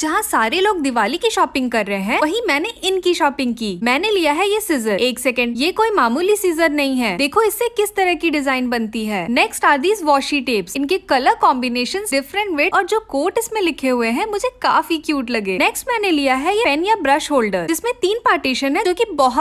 जहाँ सारे लोग दिवाली की शॉपिंग कर रहे हैं वहीं मैंने इनकी शॉपिंग की मैंने लिया है ये सीजर एक सेकेंड ये कोई मामूली सीजर नहीं है देखो इससे किस तरह की डिजाइन बनती है next are these washi tapes इनके कलर कॉम्बिनेशन डिफरेंट वेट और जो कोट इसमें लिखे हुए हैं मुझे काफी क्यूट लगे नेक्स्ट मैंने लिया है ये पेन या ब्रश होल्डर जिसमें तीन पार्टीशन है जो की बहुत